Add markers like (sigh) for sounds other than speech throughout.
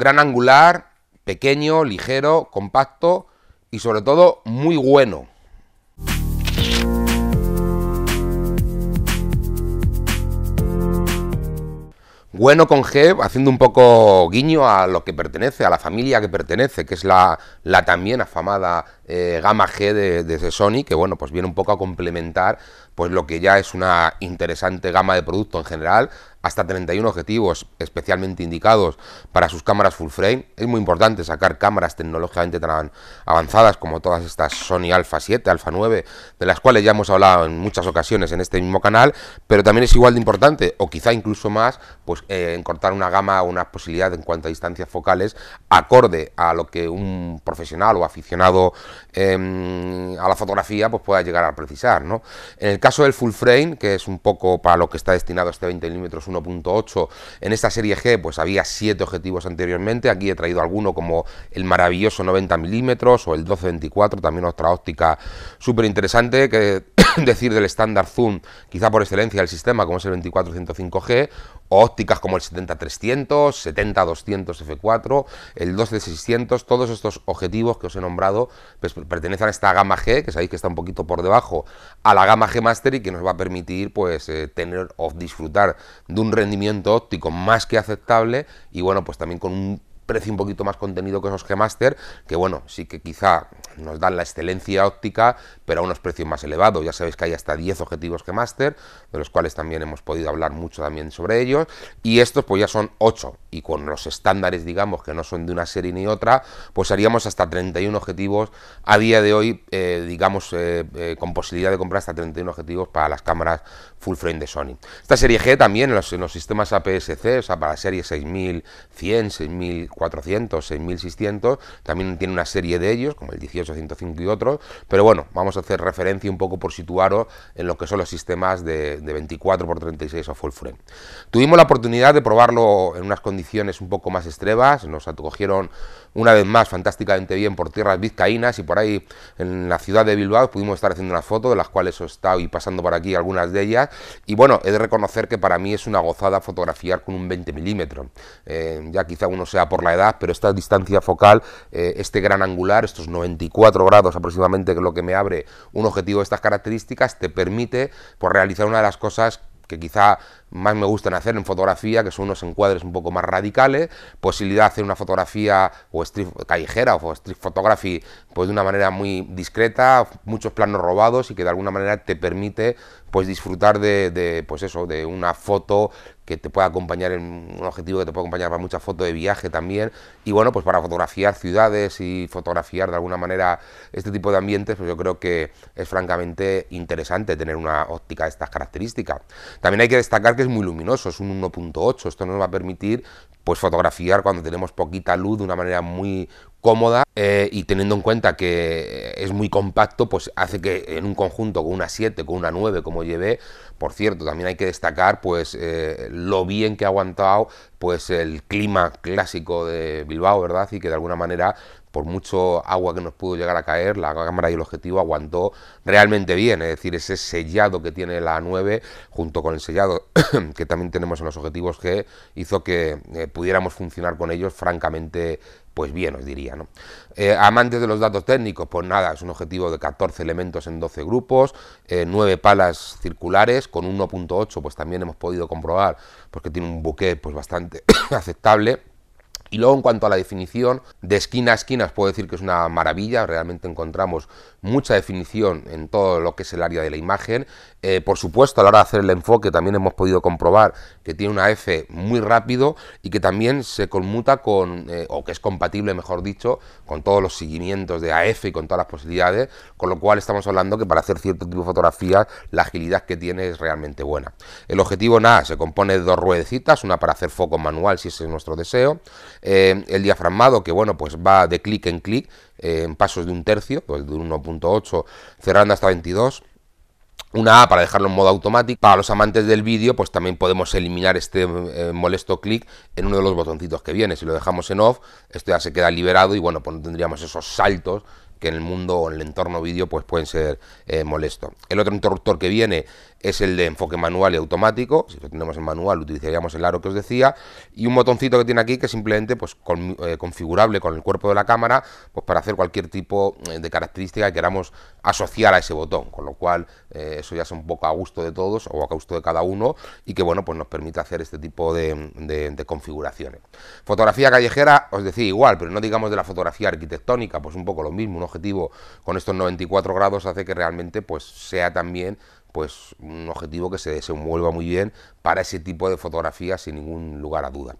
Gran angular, pequeño, ligero, compacto y sobre todo muy bueno. Bueno con G, haciendo un poco guiño a lo que pertenece, a la familia que pertenece, que es la, también afamada eh, gama G de, Sony, que bueno, pues viene un poco a complementar pues lo que ya es una interesante gama de producto en general, hasta 31 objetivos especialmente indicados para sus cámaras full frame. Es muy importante sacar cámaras tecnológicamente tan avanzadas como todas estas Sony Alpha 7, Alpha 9, de las cuales ya hemos hablado en muchas ocasiones en este mismo canal, pero también es igual de importante, o quizá incluso más, pues eh, en cortar una gama o una posibilidad en cuanto a distancias focales acorde a lo que un profesional o aficionado em, a la fotografía pues pueda llegar a precisar. En el caso del full frame, que es un poco para lo que está destinado este 20 milímetros 1.8. En esta serie G pues había siete objetivos anteriormente, aquí he traído alguno como el maravilloso 90 milímetros o el 1224, también otra óptica súper interesante que (coughs) decir del estándar zoom, quizá por excelencia del sistema, como es el 2405G, ópticas como el 70-200 f 4 el 12600, todos estos objetivos que os he nombrado pues, pertenecen a esta gama G, que sabéis que está un poquito por debajo, a la gama G Master y que nos va a permitir pues, eh, tener o disfrutar de un rendimiento óptico más que aceptable y bueno, pues también con un precio un poquito más contenido que esos G-Master, que bueno, sí que quizá nos dan la excelencia óptica, pero a unos precios más elevados. Ya sabéis que hay hasta 10 objetivos G-Master, de los cuales también hemos podido hablar mucho también sobre ellos, y estos pues ya son 8, y con los estándares, digamos, que no son de una serie ni otra, pues haríamos hasta 31 objetivos a día de hoy, eh, digamos, eh, eh, con posibilidad de comprar hasta 31 objetivos para las cámaras full frame de Sony. Esta serie G también en los, sistemas APS-C, o sea, para la serie 6100, 6000, 400, 6600, también tiene una serie de ellos, como el 18105 y otros, pero bueno, vamos a hacer referencia un poco por situaros en lo que son los sistemas de, 24x36 o full frame. Tuvimos la oportunidad de probarlo en unas condiciones un poco más extremas, nos acogieron una vez más fantásticamente bien por tierras vizcaínas y por ahí en la ciudad de Bilbao pudimos estar haciendo una foto de las cuales os estado y pasando por aquí algunas de ellas y bueno, he de reconocer que para mí es una gozada fotografiar con un 20 milímetros, eh, ya quizá uno sea por la edad, pero esta distancia focal, eh, este gran angular, estos 94 grados aproximadamente, que es lo que me abre un objetivo de estas características, te permite pues, realizar una de las cosas que quizá más me gustan hacer en fotografía, que son unos encuadres un poco más radicales, posibilidad de hacer una fotografía o street callejera o street photography pues de una manera muy discreta, muchos planos robados y que de alguna manera te permite pues disfrutar de, pues eso, de una foto que te pueda acompañar en un objetivo que te pueda acompañar para muchas fotos de viaje también y bueno pues para fotografiar ciudades y fotografiar de alguna manera este tipo de ambientes pues yo creo que es francamente interesante tener una óptica de estas características. También hay que destacar que es muy luminoso, es un 1.8, esto nos va a permitir pues fotografiar cuando tenemos poquita luz de una manera muy cómoda eh, y teniendo en cuenta que eh, es muy compacto, pues hace que en un conjunto con una 7, con una 9 como llevé, por cierto, también hay que destacar pues eh, lo bien que ha aguantado pues el clima clásico de Bilbao, ¿verdad? Y que de alguna manera por mucho agua que nos pudo llegar a caer, la cámara y el objetivo aguantó realmente bien, es decir, ese sellado que tiene la 9 junto con el sellado (coughs) que también tenemos en los objetivos que hizo que eh, pudiéramos funcionar con ellos francamente pues bien, os diría. ¿no? Eh, amantes de los datos técnicos, pues nada, es un objetivo de 14 elementos en 12 grupos, eh, nueve 9 palas circulares, con 1.8 pues también hemos podido comprobar porque pues tiene un buque pues, bastante (coughs) aceptable y luego en cuanto a la definición, de esquina a esquina os puedo decir que es una maravilla, realmente encontramos mucha definición en todo lo que es el área de la imagen. Eh, por supuesto, a la hora de hacer el enfoque también hemos podido comprobar que tiene una F muy rápido y que también se conmuta con, eh, o que es compatible, mejor dicho, con todos los seguimientos de AF y con todas las posibilidades, con lo cual estamos hablando que para hacer cierto tipo de fotografías la agilidad que tiene es realmente buena. El objetivo nada, se compone de dos ruedecitas, una para hacer foco manual si ese es nuestro deseo, eh, el diafragmado que bueno pues va de clic en clic eh, en pasos de un tercio, pues de 1.8 cerrando hasta 22 una A para dejarlo en modo automático. Para los amantes del vídeo, pues también podemos eliminar este eh, molesto clic en uno de los botoncitos que viene. Si lo dejamos en off, esto ya se queda liberado y bueno, pues no tendríamos esos saltos que en el mundo o en el entorno vídeo pues pueden ser molesto El otro interruptor que viene es el de enfoque manual y automático. Si lo tenemos en manual, utilizaríamos el aro que os decía. Y un botoncito que tiene aquí que simplemente pues, eh, configurable con el cuerpo de la cámara pues, para hacer cualquier tipo eh, de característica que queramos asociar a ese botón. Con lo cual, eh, eso ya es un poco a gusto de todos o a gusto de cada uno y que bueno, pues nos permite hacer este tipo de, configuraciones. Fotografía callejera, os decía igual, pero no digamos de la fotografía arquitectónica, pues un poco lo mismo. Un objetivo con estos 94 grados hace que realmente pues sea también pues un objetivo que se desenvuelva muy bien para ese tipo de fotografía sin ningún lugar a duda.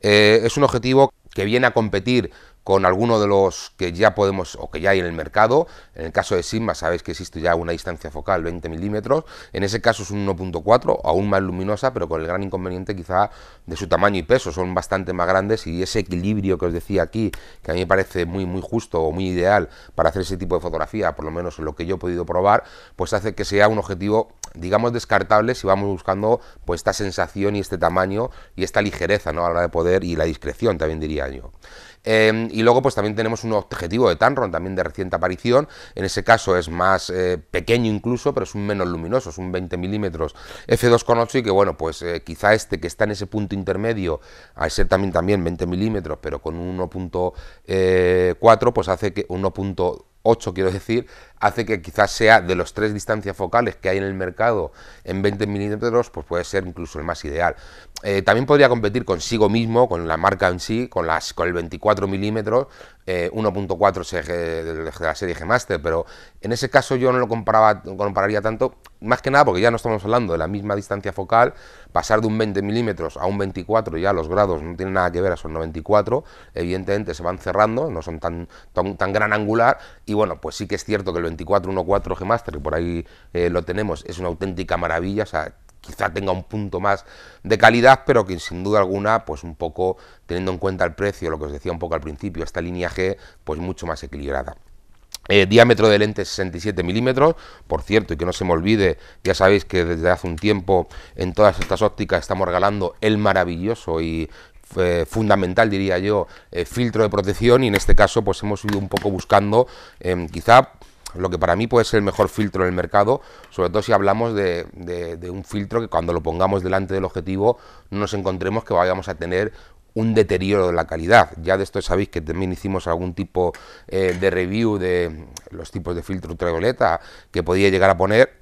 Eh, es un objetivo que viene a competir con alguno de los que ya podemos o que ya hay en el mercado. En el caso de Sigma sabéis que existe ya una distancia focal 20 milímetros. En ese caso es un 1.4, aún más luminosa, pero con el gran inconveniente quizá de su tamaño y peso. Son bastante más grandes y ese equilibrio que os decía aquí, que a mí me parece muy, muy justo o muy ideal para hacer ese tipo de fotografía, por lo menos en lo que yo he podido probar, pues hace que sea un objetivo digamos, descartables si vamos buscando pues, esta sensación y este tamaño y esta ligereza ¿no? a la hora de poder y la discreción, también diría yo. Em, y luego pues también tenemos un objetivo de Tanron, también de reciente aparición, en ese caso es más eh, pequeño incluso, pero es un menos luminoso, es un 20 milímetros f2.8 y que bueno, pues eh, quizá este que está en ese punto intermedio, al ser también, también 20 milímetros, pero con 1.4, eh, pues hace que 1.8 quiero decir, hace que quizás sea de los tres distancias focales que hay en el mercado en 20 milímetros, pues puede ser incluso el más ideal. Eh, también podría competir consigo mismo, con la marca en sí, con, las, con el 24 milímetros, 1.4 eh, de la serie G Master, pero en ese caso yo no lo comparaba, compararía tanto, más que nada porque ya no estamos hablando de la misma distancia focal, pasar de un 20 milímetros a un 24, ya los grados no tienen nada que ver, a son 94, evidentemente se van cerrando, no son tan, tan, gran angular, y bueno, pues sí que es cierto que el 24 1.4 G Master, que por ahí eh, lo tenemos, es una auténtica maravilla, quizá tenga un punto más de calidad, pero que sin duda alguna, pues un poco teniendo en cuenta el precio, lo que os decía un poco al principio, esta línea G, pues mucho más equilibrada. Eh, diámetro de lente 67 milímetros, por cierto, y que no se me olvide, ya sabéis que desde hace un tiempo en todas estas ópticas estamos regalando el maravilloso y eh, fundamental, diría yo, eh, filtro de protección y en este caso pues hemos ido un poco buscando em, quizá lo que para mí puede ser el mejor filtro en el mercado, sobre todo si hablamos de, un filtro que cuando lo pongamos delante del objetivo no nos encontremos que vayamos a tener un deterioro de la calidad. Ya de esto sabéis que también hicimos algún tipo eh, de review de los tipos de filtro ultravioleta que podía llegar a poner.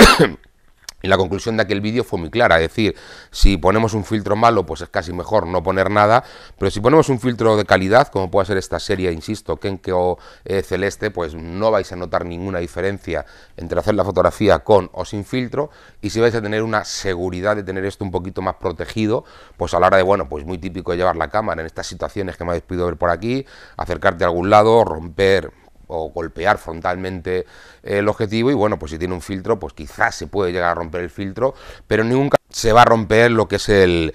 Y la conclusión de aquel vídeo fue muy clara, es decir, si ponemos un filtro malo, pues es casi mejor no poner nada, pero si ponemos un filtro de calidad, como puede ser esta serie, insisto, Kenke o eh, Celeste, pues no vais a notar ninguna diferencia entre hacer la fotografía con o sin filtro, y si vais a tener una seguridad de tener esto un poquito más protegido, pues a la hora de, bueno, pues muy típico llevar la cámara en estas situaciones que me habéis podido ver por aquí, acercarte a algún lado, romper o golpear frontalmente el objetivo y bueno, pues si tiene un filtro, pues quizás se puede llegar a romper el filtro, pero en ningún caso se va a romper lo que es el,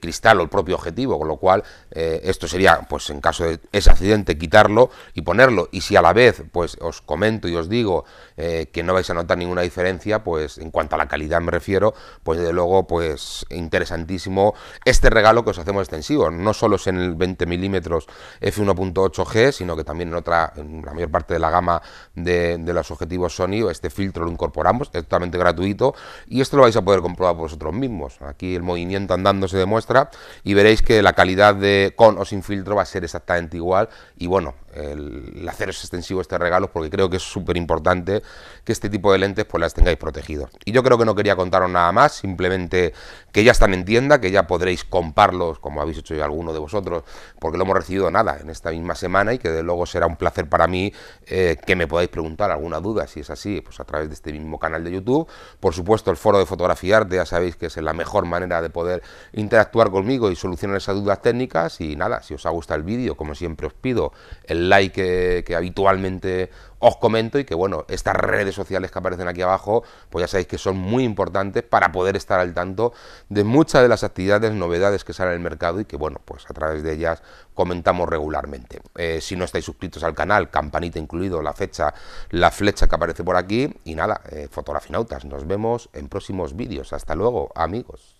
cristal o el propio objetivo, con lo cual eh, esto sería, pues en caso de ese accidente, quitarlo y ponerlo. Y si a la vez, pues os comento y os digo eh, que no vais a notar ninguna diferencia, pues en cuanto a la calidad me refiero, pues desde luego, pues interesantísimo este regalo que os hacemos extensivo. No solo es en el 20 milímetros f1.8G, sino que también en otra, en la mayor parte de la gama de, de los objetivos Sony, este filtro lo incorporamos, es totalmente gratuito y esto lo vais a poder comprobar vosotros los mismos. Aquí el movimiento andando se demuestra y veréis que la calidad de con o sin filtro va a ser exactamente igual y bueno, el hacer extensivo este regalo porque creo que es súper importante que este tipo de lentes pues las tengáis protegidos. Y yo creo que no quería contaros nada más, simplemente que ya están en tienda, que ya podréis comprarlos como habéis hecho ya alguno de vosotros, porque lo hemos recibido nada en esta misma semana y que de luego será un placer para mí eh, que me podáis preguntar alguna duda, si es así, pues a través de este mismo canal de YouTube. Por supuesto, el foro de fotografía arte, ya sabéis que es la mejor manera de poder interactuar conmigo y solucionar esas dudas técnicas. Y nada, si os ha gustado el vídeo, como siempre os pido, el like que, habitualmente os comento y que bueno, estas redes sociales que aparecen aquí abajo, pues ya sabéis que son muy importantes para poder estar al tanto de muchas de las actividades, novedades que salen en el mercado y que bueno, pues a través de ellas comentamos regularmente. Eh, si no estáis suscritos al canal, campanita incluido, la fecha, la flecha que aparece por aquí y nada, eh, fotografinautas, nos vemos en próximos vídeos. Hasta luego, amigos.